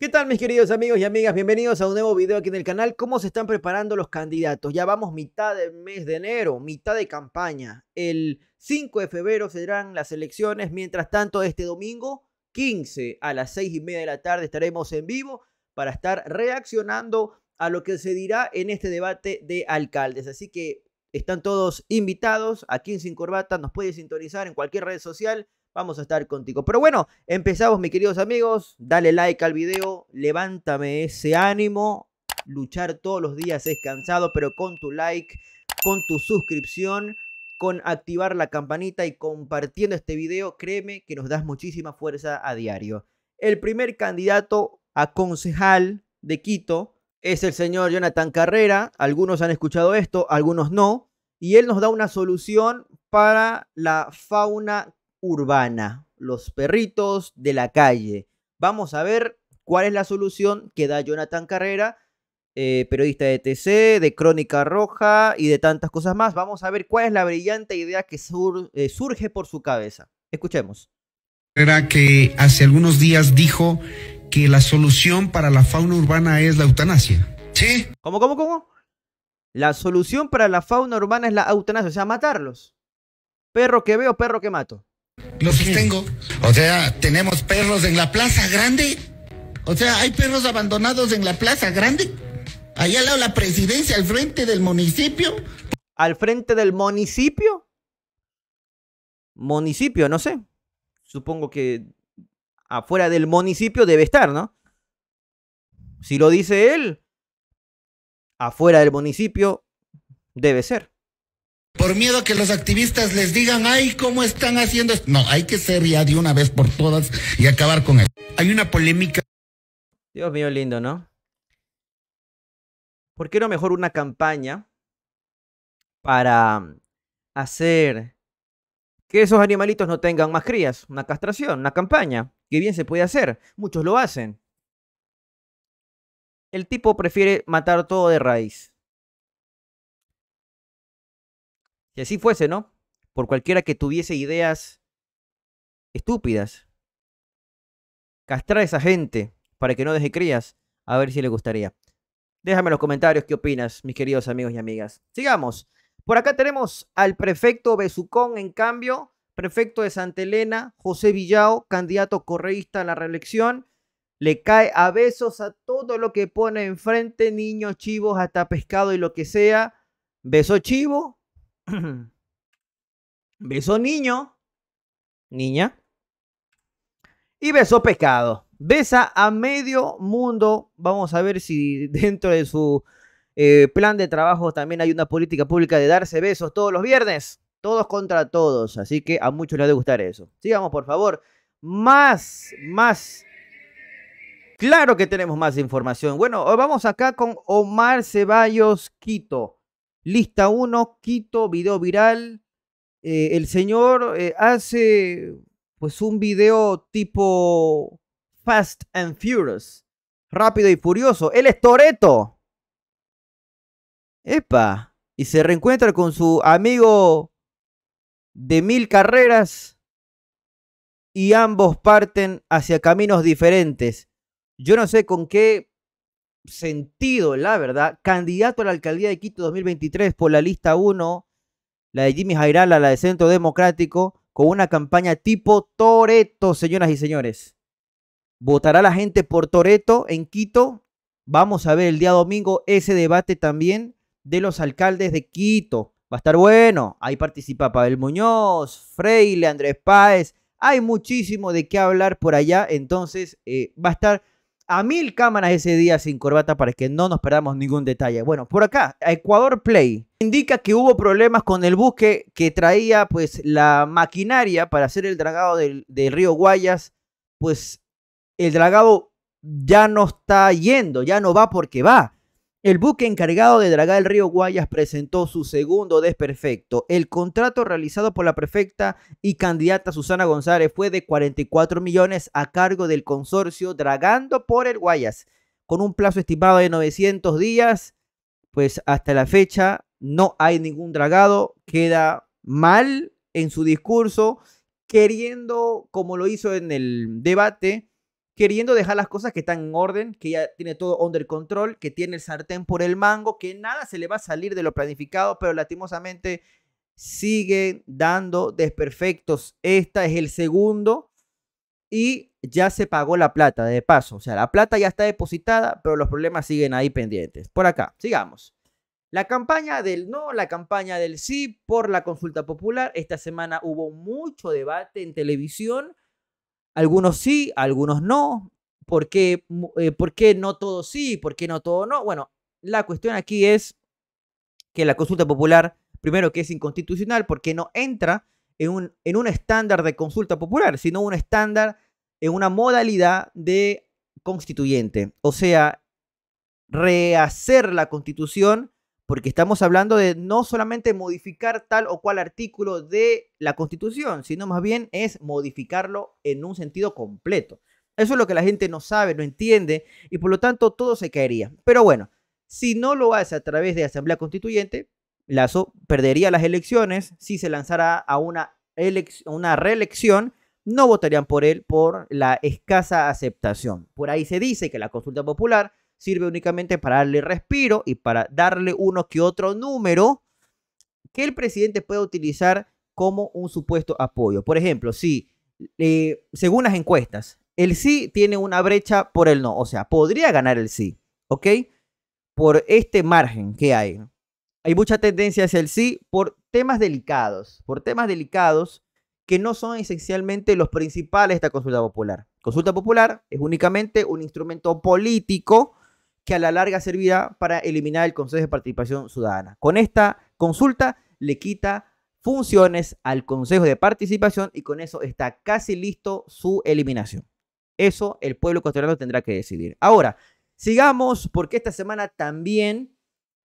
¿Qué tal mis queridos amigos y amigas? Bienvenidos a un nuevo video aquí en el canal. ¿Cómo se están preparando los candidatos? Ya vamos mitad del mes de enero, mitad de campaña. El 5 de febrero serán las elecciones. Mientras tanto, este domingo 15 a las 6 y media de la tarde estaremos en vivo para estar reaccionando a lo que se dirá en este debate de alcaldes. Así que están todos invitados aquí en Sin Corbata. Nos puede sintonizar en cualquier red social vamos a estar contigo. Pero bueno, empezamos, mis queridos amigos. Dale like al video, levántame ese ánimo. Luchar todos los días es cansado, pero con tu like, con tu suscripción, con activar la campanita y compartiendo este video, créeme que nos das muchísima fuerza a diario. El primer candidato a concejal de Quito es el señor Jonathan Carrera. Algunos han escuchado esto, algunos no. Y él nos da una solución para la fauna urbana, los perritos de la calle. Vamos a ver cuál es la solución que da Jonathan Carrera, eh, periodista de TC, de Crónica Roja y de tantas cosas más. Vamos a ver cuál es la brillante idea que eh, surge por su cabeza. Escuchemos. Era que hace algunos días dijo que la solución para la fauna urbana es la eutanasia. ¿Sí? ¿Cómo, cómo, cómo? La solución para la fauna urbana es la eutanasia, o sea, matarlos. Perro que veo, perro que mato lo sostengo. O sea, tenemos perros en la plaza grande. O sea, hay perros abandonados en la plaza grande. Allá al lado la presidencia, al frente del municipio. ¿Al frente del municipio? Municipio, no sé. Supongo que afuera del municipio debe estar, ¿no? Si lo dice él, afuera del municipio debe ser. Por miedo a que los activistas les digan, ay, ¿cómo están haciendo esto? No, hay que ser ya de una vez por todas y acabar con él. Hay una polémica. Dios mío, lindo, ¿no? ¿Por qué no mejor una campaña para hacer que esos animalitos no tengan más crías? Una castración, una campaña, que bien se puede hacer. Muchos lo hacen. El tipo prefiere matar todo de raíz. Si así fuese, ¿no? Por cualquiera que tuviese ideas estúpidas. Castrar a esa gente para que no deje crías. A ver si le gustaría. Déjame en los comentarios qué opinas, mis queridos amigos y amigas. Sigamos. Por acá tenemos al prefecto Besucón, en cambio, prefecto de Santa Elena, José Villao, candidato correísta a la reelección. Le cae a besos a todo lo que pone enfrente, niños, chivos, hasta pescado y lo que sea. Beso chivo, Beso niño, niña, y beso pescado. Besa a medio mundo. Vamos a ver si dentro de su eh, plan de trabajo también hay una política pública de darse besos todos los viernes. Todos contra todos. Así que a muchos les a gustar eso. Sigamos, por favor. Más, más. Claro que tenemos más información. Bueno, vamos acá con Omar Ceballos Quito. Lista 1, Quito, video viral. Eh, el señor eh, hace pues un video tipo Fast and Furious, rápido y furioso. Él es Toreto. Epa. Y se reencuentra con su amigo de mil carreras y ambos parten hacia caminos diferentes. Yo no sé con qué sentido, la verdad, candidato a la alcaldía de Quito 2023 por la lista 1, la de Jimmy Jairala, la de Centro Democrático, con una campaña tipo Toreto, señoras y señores. ¿Votará la gente por Toreto en Quito? Vamos a ver el día domingo ese debate también de los alcaldes de Quito. Va a estar bueno. Ahí participa Pavel Muñoz, Freile, Andrés Páez. Hay muchísimo de qué hablar por allá. Entonces eh, va a estar a mil cámaras ese día sin corbata para que no nos perdamos ningún detalle. Bueno, por acá, Ecuador Play indica que hubo problemas con el buque que traía pues la maquinaria para hacer el dragado del, del río Guayas, pues el dragado ya no está yendo, ya no va porque va. El buque encargado de dragar el río Guayas presentó su segundo desperfecto. El contrato realizado por la prefecta y candidata Susana González fue de 44 millones a cargo del consorcio Dragando por el Guayas, con un plazo estimado de 900 días. Pues hasta la fecha no hay ningún dragado. Queda mal en su discurso, queriendo, como lo hizo en el debate, queriendo dejar las cosas que están en orden, que ya tiene todo under control, que tiene el sartén por el mango, que nada se le va a salir de lo planificado, pero lastimosamente sigue dando desperfectos. Esta es el segundo y ya se pagó la plata de paso. O sea, la plata ya está depositada, pero los problemas siguen ahí pendientes. Por acá, sigamos. La campaña del no, la campaña del sí por la consulta popular. Esta semana hubo mucho debate en televisión algunos sí, algunos no. ¿Por qué, eh, ¿Por qué no todo sí? ¿Por qué no todo no? Bueno, la cuestión aquí es que la consulta popular, primero que es inconstitucional, porque no entra en un, en un estándar de consulta popular, sino un estándar en una modalidad de constituyente. O sea, rehacer la constitución porque estamos hablando de no solamente modificar tal o cual artículo de la Constitución, sino más bien es modificarlo en un sentido completo. Eso es lo que la gente no sabe, no entiende, y por lo tanto todo se caería. Pero bueno, si no lo hace a través de Asamblea Constituyente, Lazo perdería las elecciones. Si se lanzara a una, una reelección, no votarían por él por la escasa aceptación. Por ahí se dice que la consulta popular sirve únicamente para darle respiro y para darle uno que otro número que el presidente pueda utilizar como un supuesto apoyo. Por ejemplo, si, según las encuestas, el sí tiene una brecha por el no, o sea, podría ganar el sí, ¿ok? Por este margen que hay. Hay mucha tendencia hacia el sí por temas delicados, por temas delicados que no son esencialmente los principales de esta consulta popular. Consulta popular es únicamente un instrumento político que a la larga servirá para eliminar el Consejo de Participación Ciudadana. Con esta consulta le quita funciones al Consejo de Participación y con eso está casi listo su eliminación. Eso el pueblo ecuatoriano tendrá que decidir. Ahora, sigamos porque esta semana también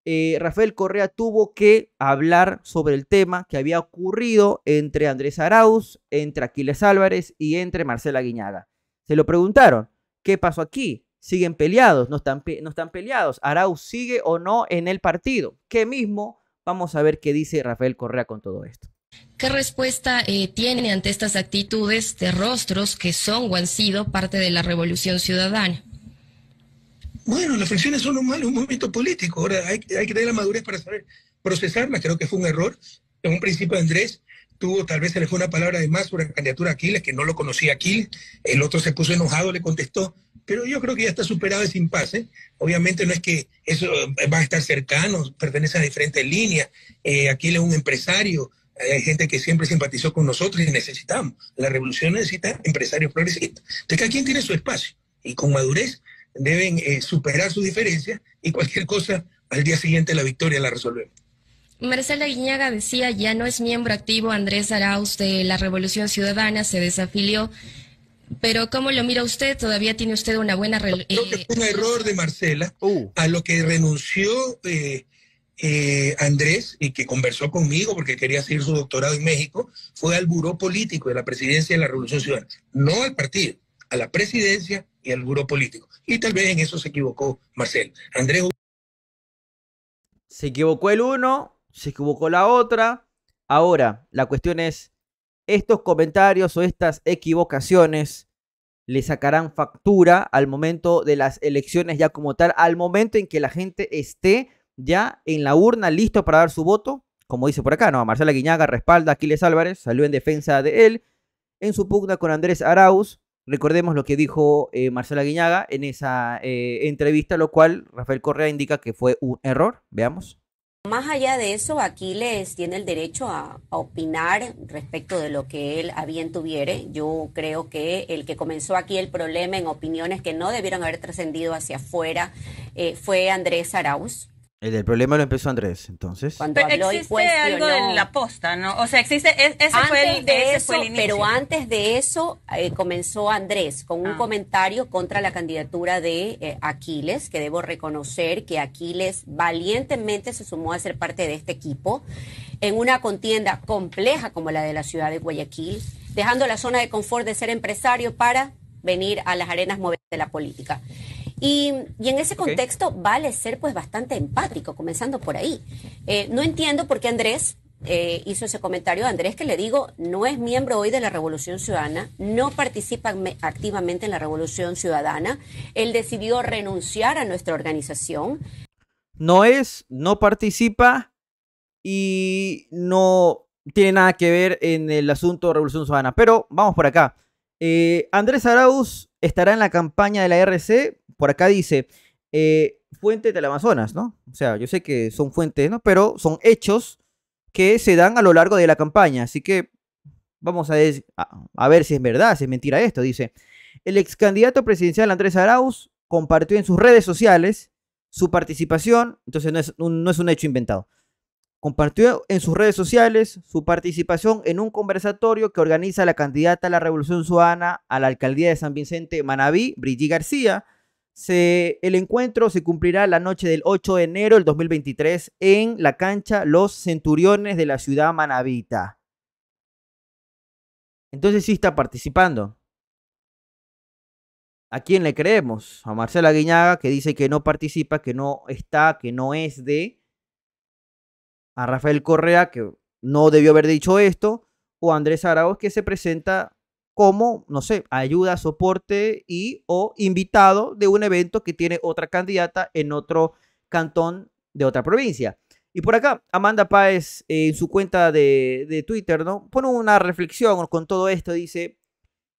eh, Rafael Correa tuvo que hablar sobre el tema que había ocurrido entre Andrés Arauz, entre Aquiles Álvarez y entre Marcela Guiñaga. Se lo preguntaron, ¿qué pasó aquí? siguen peleados, no están, no están peleados. Arauz sigue o no en el partido. ¿Qué mismo vamos a ver qué dice Rafael Correa con todo esto. ¿Qué respuesta eh, tiene ante estas actitudes de rostros que son o han sido parte de la revolución ciudadana? Bueno, las funciones son un, mal, un movimiento político. Ahora hay, que tener la madurez para saber procesarlas. Creo que fue un error. En un principio Andrés tuvo, tal vez se le fue una palabra de más sobre la candidatura a Aquiles, que no lo conocía Aquiles, el otro se puso enojado, le contestó, pero yo creo que ya está superado ese impasse. Obviamente no es que eso eh, va a estar cercano, pertenece a diferentes líneas, eh, Aquiles es un empresario, hay gente que siempre simpatizó con nosotros y necesitamos. La revolución necesita empresarios progresistas. Entonces, cada quien tiene su espacio y con madurez deben eh, superar sus diferencias y cualquier cosa al día siguiente la victoria la resolvemos. Marcela Guiñaga decía, ya no es miembro activo Andrés Arauz de la Revolución Ciudadana, se desafilió. Pero ¿cómo lo mira usted? ¿Todavía tiene usted una buena relación? Creo que fue un eh, error de Marcela uh. a lo que renunció eh, eh, Andrés y que conversó conmigo porque quería seguir su doctorado en México, fue al buró político de la presidencia de la Revolución Ciudadana, no al partido, a la presidencia y al buró político. Y tal vez en eso se equivocó Marcela. Andrés. Se equivocó el uno, se equivocó la otra. Ahora, la cuestión es, ¿estos comentarios o estas equivocaciones le sacarán factura al momento de las elecciones ya como tal, al momento en que la gente esté ya en la urna listo para dar su voto? Como dice por acá, ¿no? Marcela Guiñaga respalda a Aquiles Álvarez, salió en defensa de él. En su pugna con Andrés Arauz, recordemos lo que dijo eh, Marcela Guiñaga en esa eh, entrevista, lo cual Rafael Correa indica que fue un error. Veamos. Más allá de eso, Aquiles tiene el derecho a, opinar respecto de lo que él a bien tuviere. Yo creo que el que comenzó aquí el problema en opiniones que no debieron haber trascendido hacia afuera eh, fue Andrés Arauz. El problema lo empezó Andrés, entonces. Cuando habló existe algo de la posta, ¿no? O sea, existe, ese, fue el, ese inicio. Pero antes de eso eh, comenzó Andrés con un ah. comentario contra la candidatura de eh, Aquiles, que debo reconocer que Aquiles valientemente se sumó a ser parte de este equipo en una contienda compleja como la de la ciudad de Guayaquil, dejando la zona de confort de ser empresario para venir a las arenas móviles de la política. Y, en ese contexto vale ser pues bastante empático, comenzando por ahí. Eh, no entiendo por qué Andrés eh, hizo ese comentario. Andrés, que le digo, no es miembro hoy de la Revolución Ciudadana, no participa activamente en la Revolución Ciudadana. Él decidió renunciar a nuestra organización. No es, no participa y no tiene nada que ver en el asunto de Revolución Ciudadana. Pero vamos por acá. Eh, Andrés Arauz estará en la campaña de la RC por acá dice, eh, fuentes del Amazonas, ¿no? O sea, yo sé que son fuentes, ¿no? Pero son hechos que se dan a lo largo de la campaña. Así que vamos a, ver si es verdad, si es mentira esto. Dice, el ex candidato presidencial Andrés Arauz compartió en sus redes sociales su participación, entonces no es un, no es un hecho inventado. Compartió en sus redes sociales su participación en un conversatorio que organiza la candidata a la Revolución Suana a la alcaldía de San Vicente Manabí, Brigitte García, el encuentro se cumplirá la noche del 8 de enero del 2023 en la cancha Los Centuriones de la ciudad manabita. Entonces sí está participando. ¿A quién le creemos? A Marcela Guiñaga que dice que no participa, que no está, que no es de. A Rafael Correa que no debió haber dicho esto. O a Andrés Arauz que se presenta como, no sé, ayuda, soporte y o invitado de un evento que tiene otra candidata en otro cantón de otra provincia. Y por acá, Amanda Páez en su cuenta de, Twitter, ¿no? Pone una reflexión con todo esto, dice,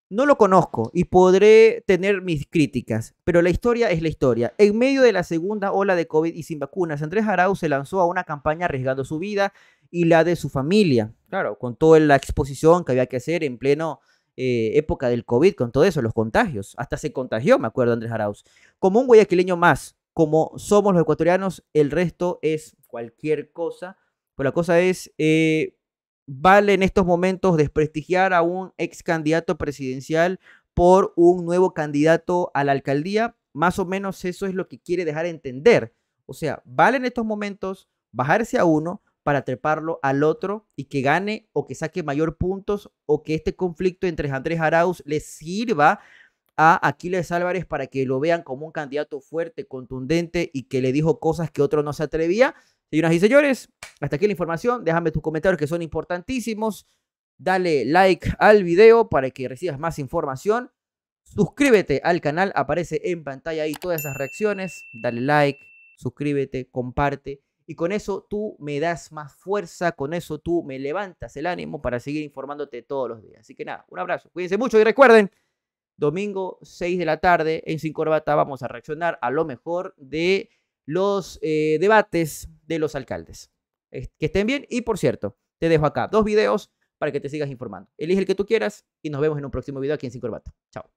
no lo conozco y podré tener mis críticas, pero la historia es la historia. En medio de la segunda ola de COVID y sin vacunas, Andrés Arau se lanzó a una campaña arriesgando su vida y la de su familia, claro, con toda la exposición que había que hacer en pleno eh, época del COVID, con todo eso, los contagios. Hasta se contagió, me acuerdo, Andrés Arauz. Como un guayaquileño más, como somos los ecuatorianos, el resto es cualquier cosa. Pero la cosa es, eh, ¿vale en estos momentos desprestigiar a un ex candidato presidencial por un nuevo candidato a la alcaldía? Más o menos eso es lo que quiere dejar entender. O sea, ¿vale en estos momentos bajarse a uno para treparlo al otro y que gane o que saque mayor puntos o que este conflicto entre Andrés Arauz le sirva a Aquiles Álvarez para que lo vean como un candidato fuerte, contundente y que le dijo cosas que otro no se atrevía. Señoras y señores, hasta aquí la información. Déjame tus comentarios que son importantísimos. Dale like al video para que recibas más información. Suscríbete al canal, aparece en pantalla ahí todas esas reacciones. Dale like, suscríbete, comparte y con eso tú me das más fuerza, con eso tú me levantas el ánimo para seguir informándote todos los días. Así que nada, un abrazo, cuídense mucho y recuerden, domingo 6 de la tarde en Sin Corbata vamos a reaccionar a lo mejor de los eh, debates de los alcaldes. que estén bien y por cierto, te dejo acá dos videos para que te sigas informando. Elige el que tú quieras y nos vemos en un próximo video aquí en Sin Corbata. Chao.